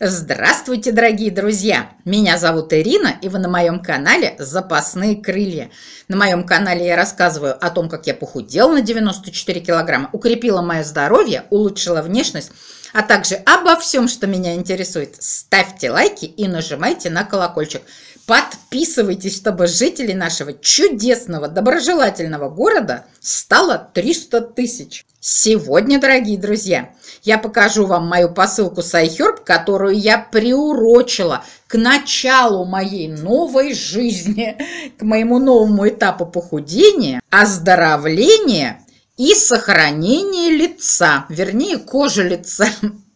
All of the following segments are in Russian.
Здравствуйте, дорогие друзья! Меня зовут Ирина, и вы на моем канале «Запасные крылья». На моем канале я рассказываю о том, как я похудела на 94 килограмма, укрепила мое здоровье, улучшила внешность, а также обо всем, что меня интересует. Ставьте лайки и нажимайте на колокольчик – Подписывайтесь, чтобы жителей нашего чудесного, доброжелательного города стало 300 тысяч. Сегодня, дорогие друзья, я покажу вам мою посылку с iHerb, которую я приурочила к началу моей новой жизни, к моему новому этапу похудения, оздоровления и сохранения лица, вернее, кожи лица.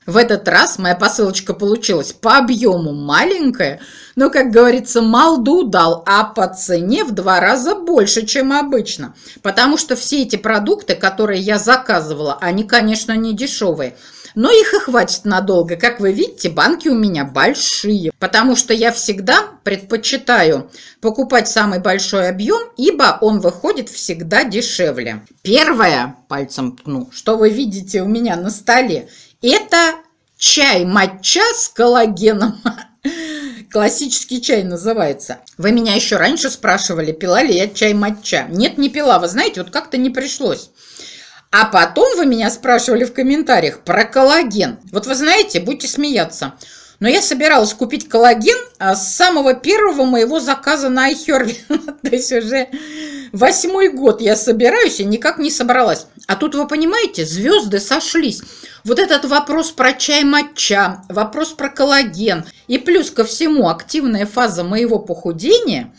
В этот раз моя посылочка получилась по объему маленькая, но, как говорится, Молду дал, а по цене в два раза больше, чем обычно. Потому что все эти продукты, которые я заказывала, они, конечно, не дешевые. Но их и хватит надолго. Как вы видите, банки у меня большие, потому что я всегда предпочитаю покупать самый большой объем, ибо он выходит всегда дешевле. Первое, пальцем ткну, что вы видите у меня на столе, это чай матча с коллагеном. Классический чай называется. Вы меня еще раньше спрашивали, пила ли я чай матча. Нет, не пила. Вы знаете, вот как-то не пришлось. А потом вы меня спрашивали в комментариях про коллаген. Вот вы знаете, будьте смеяться. Но я собиралась купить коллаген а, с самого первого моего заказа на iHerb. То есть уже восьмой год я собираюсь и никак не собралась. А тут, вы понимаете, звезды сошлись. Вот этот вопрос про чай матча, вопрос про коллаген и плюс ко всему активная фаза моего похудения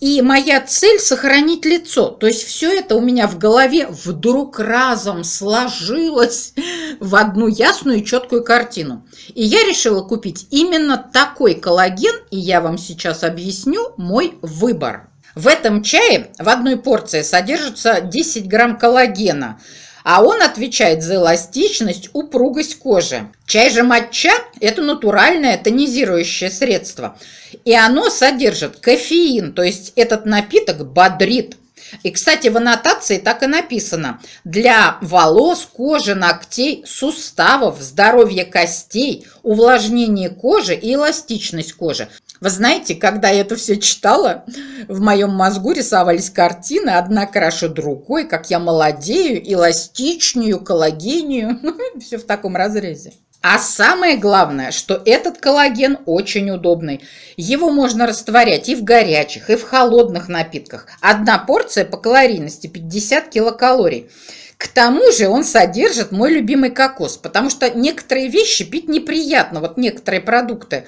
и моя цель сохранить лицо. То есть все это у меня в голове вдруг разом сложилось в одну ясную и четкую картину. И я решила купить именно такой коллаген, и я вам сейчас объясню мой выбор. В этом чае в одной порции содержится 10 грамм коллагена – а он отвечает за эластичность, упругость кожи. Чай же матча – это натуральное тонизирующее средство, и оно содержит кофеин, то есть этот напиток бодрит. И, кстати, в аннотации так и написано. Для волос, кожи, ногтей, суставов, здоровья костей, увлажнение кожи и эластичность кожи. Вы знаете, когда я это все читала, в моем мозгу рисовались картины, одна краше другой, как я молодею, эластичнее, коллагению, все в таком разрезе. А самое главное, что этот коллаген очень удобный. Его можно растворять и в горячих, и в холодных напитках. Одна порция по калорийности 50 килокалорий. К тому же он содержит мой любимый кокос, потому что некоторые вещи пить неприятно, вот некоторые продукты.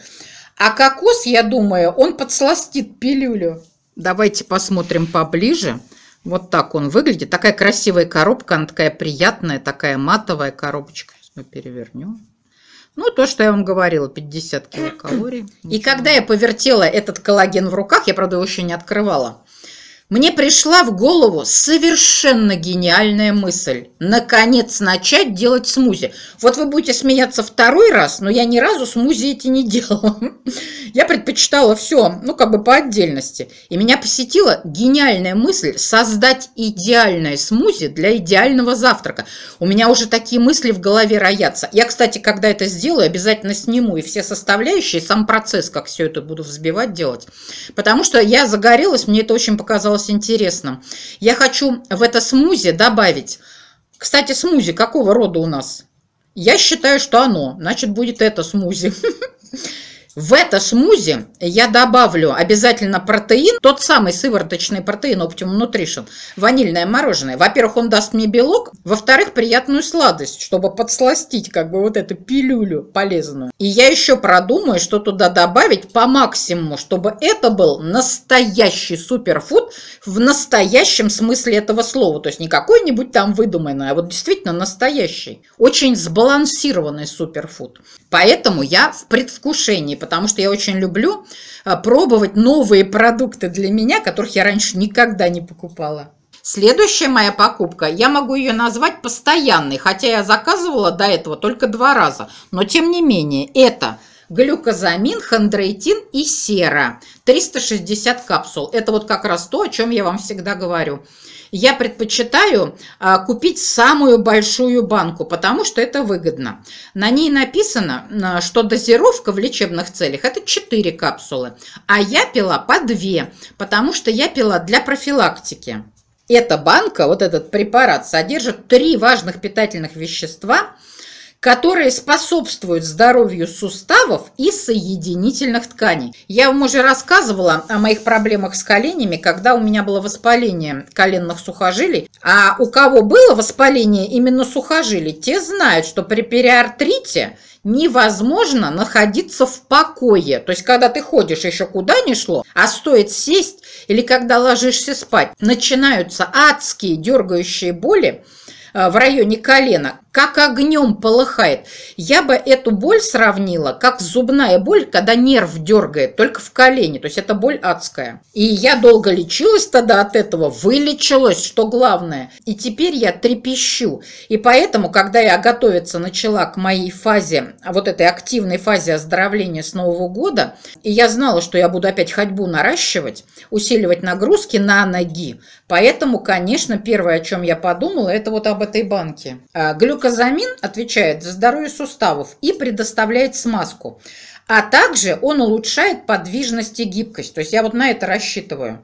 А кокос, я думаю, он подсластит пилюлю. Давайте посмотрим поближе. Вот так он выглядит. Такая красивая коробка, она такая приятная, такая матовая коробочка. Сейчас мы перевернем. Ну, то, что я вам говорила, 50 килокалорий. Ничего. И когда я повертела этот коллаген в руках, я, правда, его еще не открывала, мне пришла в голову совершенно гениальная мысль. Наконец начать делать смузи. Вот вы будете смеяться второй раз, но я ни разу смузи эти не делала. Я предпочитала все, ну как бы по отдельности. И меня посетила гениальная мысль создать идеальное смузи для идеального завтрака. У меня уже такие мысли в голове роятся. Я, кстати, когда это сделаю, обязательно сниму и все составляющие, сам процесс, как все это буду взбивать, делать. Потому что я загорелась, мне это очень показалось показалось интересным. Я хочу в это смузи добавить. Кстати, смузи какого рода у нас? Я считаю, что оно. Значит, будет это смузи. В это смузи я добавлю обязательно протеин, тот самый сывороточный протеин Optimum Nutrition, ванильное мороженое. Во-первых, он даст мне белок, во-вторых, приятную сладость, чтобы подсластить как бы вот эту пилюлю полезную. И я еще продумаю, что туда добавить по максимуму, чтобы это был настоящий суперфуд в настоящем смысле этого слова. То есть не какой-нибудь там выдуманный, а вот действительно настоящий. Очень сбалансированный суперфуд. Поэтому я в предвкушении потому что я очень люблю а, пробовать новые продукты для меня, которых я раньше никогда не покупала. Следующая моя покупка, я могу ее назвать постоянной, хотя я заказывала до этого только два раза, но тем не менее, это – глюкозамин, хондроитин и сера. 360 капсул. Это вот как раз то, о чем я вам всегда говорю. Я предпочитаю а, купить самую большую банку, потому что это выгодно. На ней написано, а, что дозировка в лечебных целях – это 4 капсулы, а я пила по 2, потому что я пила для профилактики. Эта банка, вот этот препарат, содержит три важных питательных вещества – которые способствуют здоровью суставов и соединительных тканей. Я вам уже рассказывала о моих проблемах с коленями, когда у меня было воспаление коленных сухожилий. А у кого было воспаление именно сухожилий, те знают, что при периартрите невозможно находиться в покое. То есть, когда ты ходишь еще куда ни шло, а стоит сесть или когда ложишься спать, начинаются адские дергающие боли э, в районе колена, как огнем полыхает. Я бы эту боль сравнила, как зубная боль, когда нерв дергает только в колене. То есть это боль адская. И я долго лечилась тогда от этого, вылечилась, что главное. И теперь я трепещу. И поэтому, когда я готовиться начала к моей фазе, вот этой активной фазе оздоровления с Нового года, и я знала, что я буду опять ходьбу наращивать, усиливать нагрузки на ноги. Поэтому, конечно, первое, о чем я подумала, это вот об этой банке. А, глюкозамин отвечает за здоровье суставов и предоставляет смазку. А также он улучшает подвижность и гибкость. То есть я вот на это рассчитываю.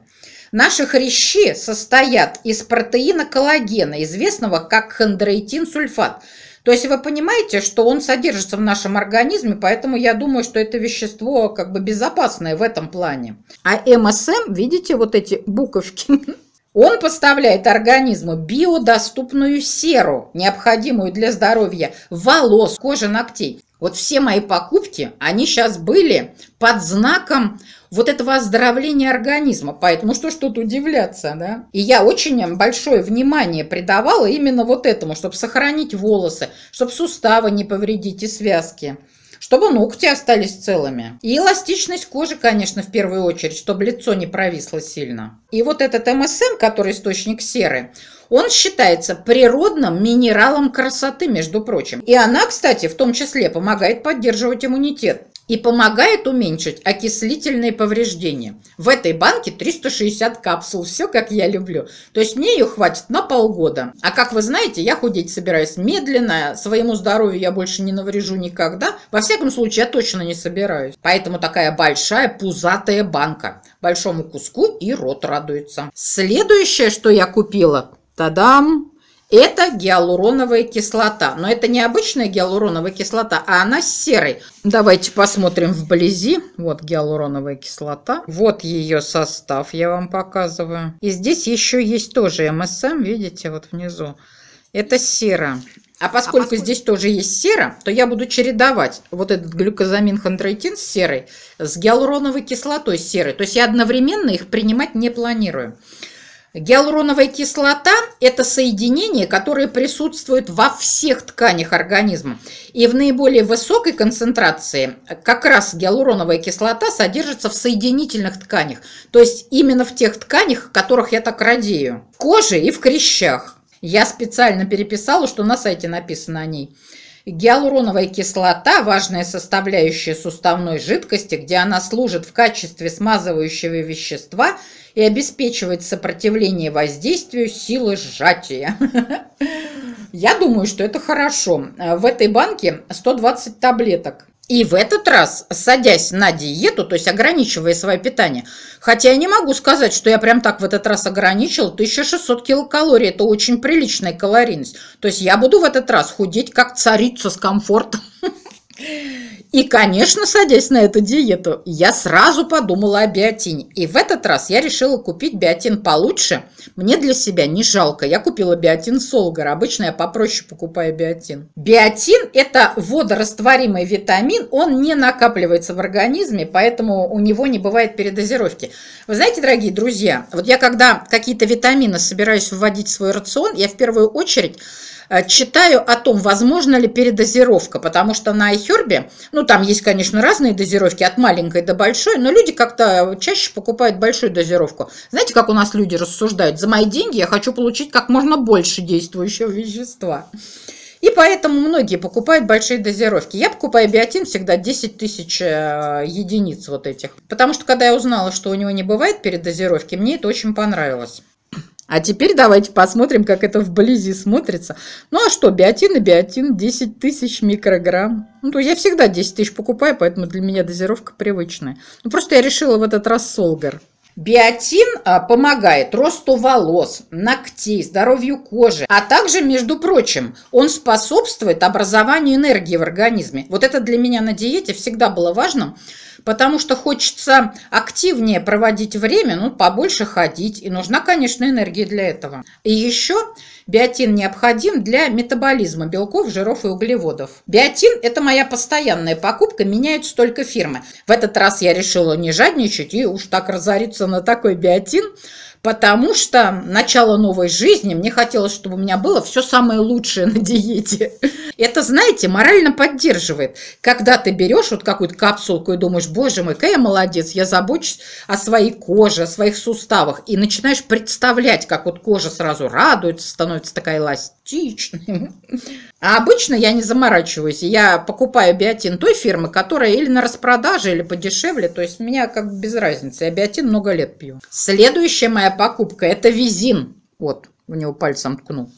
Наши хрящи состоят из протеина коллагена, известного как хондроитин-сульфат. То есть вы понимаете, что он содержится в нашем организме, поэтому я думаю, что это вещество как бы безопасное в этом плане. А МСМ, видите вот эти буковки, Он поставляет организму биодоступную серу, необходимую для здоровья волос, кожи, ногтей. Вот все мои покупки, они сейчас были под знаком вот этого оздоровления организма. Поэтому что ж тут удивляться, да? И я очень большое внимание придавала именно вот этому, чтобы сохранить волосы, чтобы суставы не повредить и связки чтобы ногти остались целыми. И эластичность кожи, конечно, в первую очередь, чтобы лицо не провисло сильно. И вот этот МСМ, который источник серы, он считается природным минералом красоты, между прочим. И она, кстати, в том числе помогает поддерживать иммунитет и помогает уменьшить окислительные повреждения. В этой банке 360 капсул, все как я люблю. То есть мне ее хватит на полгода. А как вы знаете, я худеть собираюсь медленно, своему здоровью я больше не наврежу никогда. Во всяком случае, я точно не собираюсь. Поэтому такая большая пузатая банка. Большому куску и рот радуется. Следующее, что я купила, тадам, это гиалуроновая кислота. Но это не обычная гиалуроновая кислота, а она с серой. Давайте посмотрим вблизи. Вот гиалуроновая кислота. Вот ее состав я вам показываю. И здесь еще есть тоже МСМ, видите, вот внизу. Это сера. А поскольку, а поскольку здесь тоже есть сера, то я буду чередовать вот этот глюкозамин хондроитин с серой с гиалуроновой кислотой с серой. То есть я одновременно их принимать не планирую. Гиалуроновая кислота – это соединение, которое присутствует во всех тканях организма. И в наиболее высокой концентрации как раз гиалуроновая кислота содержится в соединительных тканях, то есть именно в тех тканях, которых я так радею, в коже и в крещах. Я специально переписала, что на сайте написано о ней. Гиалуроновая кислота – важная составляющая суставной жидкости, где она служит в качестве смазывающего вещества и обеспечивает сопротивление воздействию силы сжатия. Я думаю, что это хорошо. В этой банке 120 таблеток. И в этот раз, садясь на диету, то есть ограничивая свое питание, хотя я не могу сказать, что я прям так в этот раз ограничил, 1600 килокалорий, это очень приличная калорийность. То есть я буду в этот раз худеть как царица с комфортом. И, конечно, садясь на эту диету, я сразу подумала о биотине. И в этот раз я решила купить биотин получше. Мне для себя не жалко. Я купила биотин Солгар. Обычно я попроще покупаю биотин. Биотин – это водорастворимый витамин. Он не накапливается в организме, поэтому у него не бывает передозировки. Вы знаете, дорогие друзья, вот я когда какие-то витамины собираюсь вводить в свой рацион, я в первую очередь Э, читаю о том, возможно ли передозировка, потому что на iHerb, ну там есть, конечно, разные дозировки, от маленькой до большой, но люди как-то чаще покупают большую дозировку. Знаете, как у нас люди рассуждают? За мои деньги я хочу получить как можно больше действующего вещества. И поэтому многие покупают большие дозировки. Я покупаю биотин всегда 10 тысяч э, единиц вот этих. Потому что когда я узнала, что у него не бывает передозировки, мне это очень понравилось. А теперь давайте посмотрим, как это вблизи смотрится. Ну а что, биотин и биотин 10 тысяч микрограмм. Ну, то я всегда 10 тысяч покупаю, поэтому для меня дозировка привычная. Ну, просто я решила в этот раз солгар. Биотин а, помогает росту волос, ногтей, здоровью кожи, а также, между прочим, он способствует образованию энергии в организме. Вот это для меня на диете всегда было важным, потому что хочется активнее проводить время, ну, побольше ходить, и нужна, конечно, энергия для этого. И еще биотин необходим для метаболизма белков, жиров и углеводов. Биотин – это моя постоянная покупка, меняются только фирмы. В этот раз я решила не жадничать и уж так разориться на такой биотин – потому что начало новой жизни, мне хотелось, чтобы у меня было все самое лучшее на диете. Это, знаете, морально поддерживает. Когда ты берешь вот какую-то капсулку и думаешь, боже мой, какая я молодец, я забочусь о своей коже, о своих суставах, и начинаешь представлять, как вот кожа сразу радуется, становится такая эластичная, фантастичными. А обычно я не заморачиваюсь. Я покупаю биотин той фирмы, которая или на распродаже, или подешевле. То есть меня как без разницы. Я биотин много лет пью. Следующая моя покупка – это визин. Вот, у него пальцем ткнул.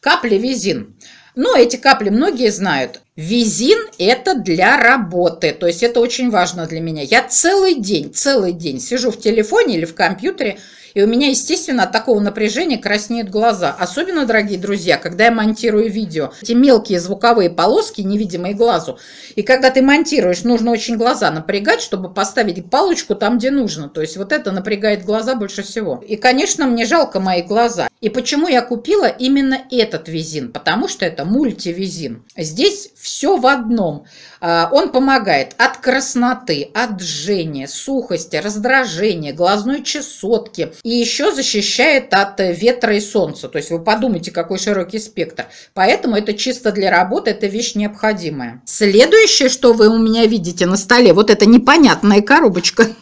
Капли визин. Но ну, эти капли многие знают. Визин – это для работы, то есть это очень важно для меня. Я целый день, целый день сижу в телефоне или в компьютере и у меня, естественно, от такого напряжения краснеют глаза. Особенно, дорогие друзья, когда я монтирую видео. Эти мелкие звуковые полоски, невидимые глазу. И когда ты монтируешь, нужно очень глаза напрягать, чтобы поставить палочку там, где нужно. То есть вот это напрягает глаза больше всего. И, конечно, мне жалко мои глаза. И почему я купила именно этот визин? Потому что это мультивизин. Здесь все в одном. А, он помогает от красноты, от жжения, сухости, раздражения, глазной чесотки, и еще защищает от ветра и солнца. То есть вы подумайте, какой широкий спектр. Поэтому это чисто для работы, это вещь необходимая. Следующее, что вы у меня видите на столе, вот эта непонятная коробочка.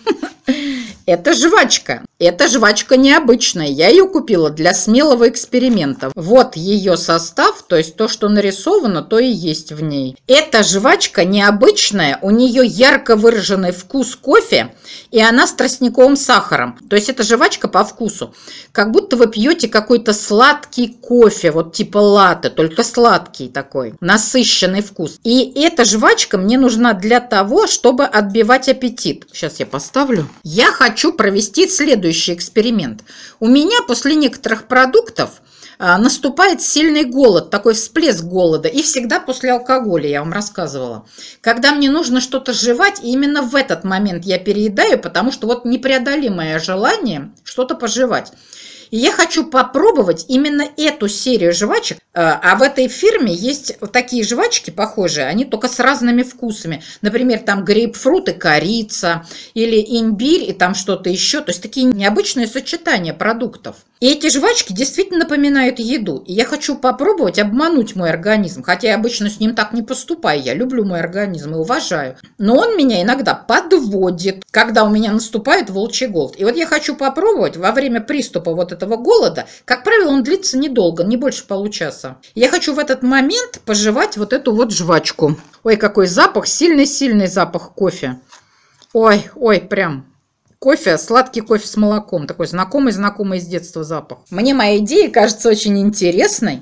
Это жвачка. Эта жвачка необычная. Я ее купила для смелого эксперимента. Вот ее состав, то есть то, что нарисовано, то и есть в ней. Эта жвачка необычная. У нее ярко выраженный вкус кофе, и она с тростниковым сахаром. То есть это жвачка по вкусу. Как будто вы пьете какой-то сладкий кофе, вот типа латы, только сладкий такой, насыщенный вкус. И эта жвачка мне нужна для того, чтобы отбивать аппетит. Сейчас я поставлю. Я хочу хочу провести следующий эксперимент. У меня после некоторых продуктов а, наступает сильный голод, такой всплеск голода. И всегда после алкоголя, я вам рассказывала. Когда мне нужно что-то жевать, именно в этот момент я переедаю, потому что вот непреодолимое желание что-то пожевать я хочу попробовать именно эту серию жвачек. Э, а в этой фирме есть такие жвачки похожие, они только с разными вкусами. Например, там грейпфрут и корица, или имбирь, и там что-то еще. То есть такие необычные сочетания продуктов. И эти жвачки действительно напоминают еду. И я хочу попробовать обмануть мой организм. Хотя я обычно с ним так не поступаю. Я люблю мой организм и уважаю. Но он меня иногда подводит, когда у меня наступает волчий голод. И вот я хочу попробовать во время приступа вот этого голода. Как правило, он длится недолго, не больше получаса. Я хочу в этот момент пожевать вот эту вот жвачку. Ой, какой запах, сильный-сильный запах кофе. Ой, ой, прям кофе, сладкий кофе с молоком, такой знакомый-знакомый с детства запах. Мне моя идея кажется очень интересной.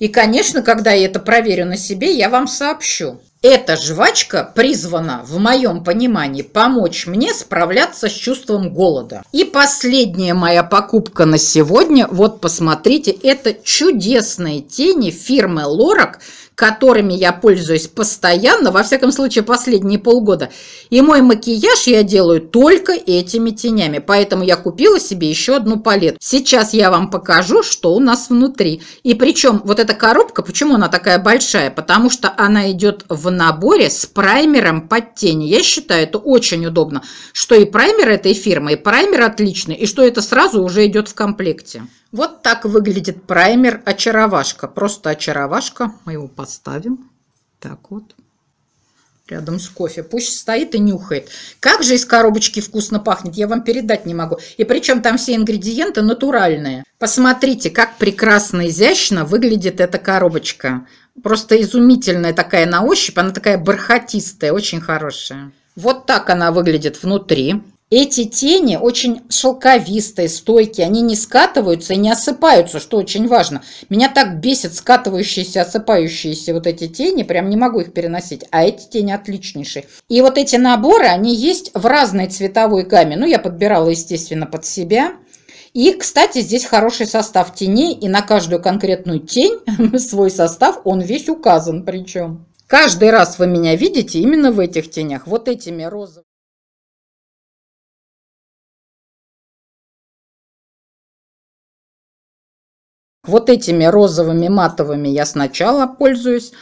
И, конечно, когда я это проверю на себе, я вам сообщу. Эта жвачка призвана, в моем понимании, помочь мне справляться с чувством голода. И последняя моя покупка на сегодня, вот посмотрите, это чудесные тени фирмы Лорак – которыми я пользуюсь постоянно, во всяком случае последние полгода. И мой макияж я делаю только этими тенями, поэтому я купила себе еще одну палету. Сейчас я вам покажу, что у нас внутри. И причем вот эта коробка, почему она такая большая? Потому что она идет в наборе с праймером под тени. Я считаю, это очень удобно, что и праймер этой фирмы, и праймер отличный, и что это сразу уже идет в комплекте. Вот так выглядит праймер очаровашка. Просто очаровашка. Мы его поставим. Так вот. Рядом с кофе. Пусть стоит и нюхает. Как же из коробочки вкусно пахнет, я вам передать не могу. И причем там все ингредиенты натуральные. Посмотрите, как прекрасно, изящно выглядит эта коробочка. Просто изумительная такая на ощупь. Она такая бархатистая, очень хорошая. Вот так она выглядит внутри эти тени очень шелковистые, стойкие, они не скатываются и не осыпаются, что очень важно. Меня так бесит скатывающиеся, осыпающиеся вот эти тени, прям не могу их переносить, а эти тени отличнейшие. И вот эти наборы, они есть в разной цветовой гамме, ну я подбирала, естественно, под себя. И, кстати, здесь хороший состав теней, и на каждую конкретную тень свой состав, он весь указан причем. Каждый раз вы меня видите именно в этих тенях, вот этими розовыми. Вот этими розовыми матовыми я сначала пользуюсь.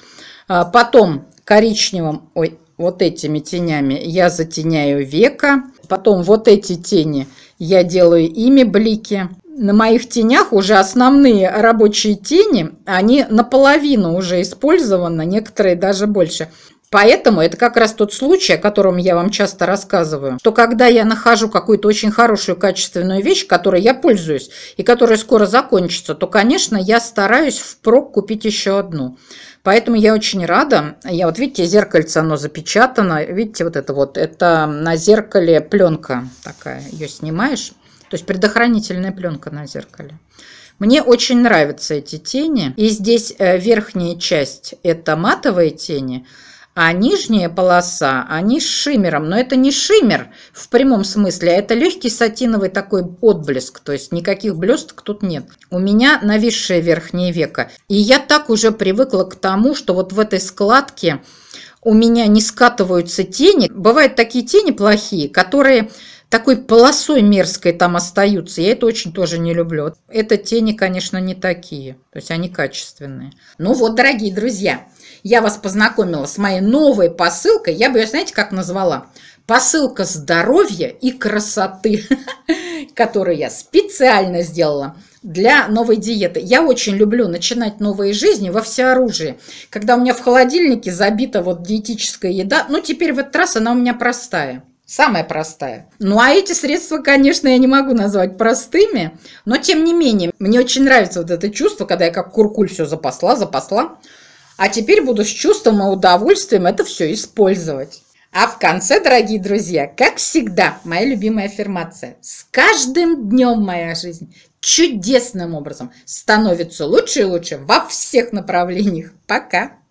А потом коричневым, ой, вот этими тенями я затеняю века. Потом вот эти тени я делаю ими блики. На моих тенях уже основные рабочие тени, они наполовину уже использованы, некоторые даже больше. Поэтому это как раз тот случай, о котором я вам часто рассказываю, что когда я нахожу какую-то очень хорошую качественную вещь, которой я пользуюсь и которая скоро закончится, то, конечно, я стараюсь впрок купить еще одну. Поэтому я очень рада. Я вот, видите, зеркальце, оно запечатано. Видите, вот это вот, это на зеркале пленка такая. Ее снимаешь. То есть предохранительная пленка на зеркале. Мне очень нравятся эти тени. И здесь э, верхняя часть – это матовые тени – а нижняя полоса, они с шиммером. Но это не шиммер в прямом смысле, а это легкий сатиновый такой отблеск. То есть никаких блесток тут нет. У меня нависшее верхнее веко. И я так уже привыкла к тому, что вот в этой складке у меня не скатываются тени. Бывают такие тени плохие, которые такой полосой мерзкой там остаются. Я это очень тоже не люблю. Это тени, конечно, не такие. То есть они качественные. Ну вот, дорогие друзья, я вас познакомила с моей новой посылкой. Я бы ее, знаете, как назвала? Посылка здоровья и красоты, которую я специально сделала для новой диеты. Я очень люблю начинать новые жизни во всеоружии. Когда у меня в холодильнике забита вот диетическая еда, ну теперь в этот раз она у меня простая самая простая. Ну а эти средства, конечно, я не могу назвать простыми, но тем не менее, мне очень нравится вот это чувство, когда я как куркуль все запасла, запасла, а теперь буду с чувством и удовольствием это все использовать. А в конце, дорогие друзья, как всегда, моя любимая аффирмация. С каждым днем моя жизнь чудесным образом становится лучше и лучше во всех направлениях. Пока!